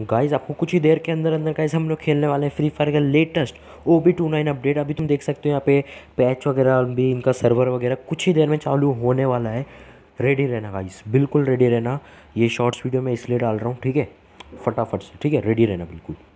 guys आपको कुछ ही देर के अंदर अंदर गाइज हम लोग खेलने वाले हैं फ्री फायर का latest O B two nine update अभी तुम देख सकते हो यहाँ पे पैच वगैरह भी इनका सर्वर वगैरह कुछ ही देर में चालू होने वाला है रेडी रहना गाइज बिल्कुल रेडी रहना ये शॉर्ट्स वीडियो मैं इसलिए डाल रहा हूँ ठीक है फटाफट से ठीक है रेडी रहना बिल्कुल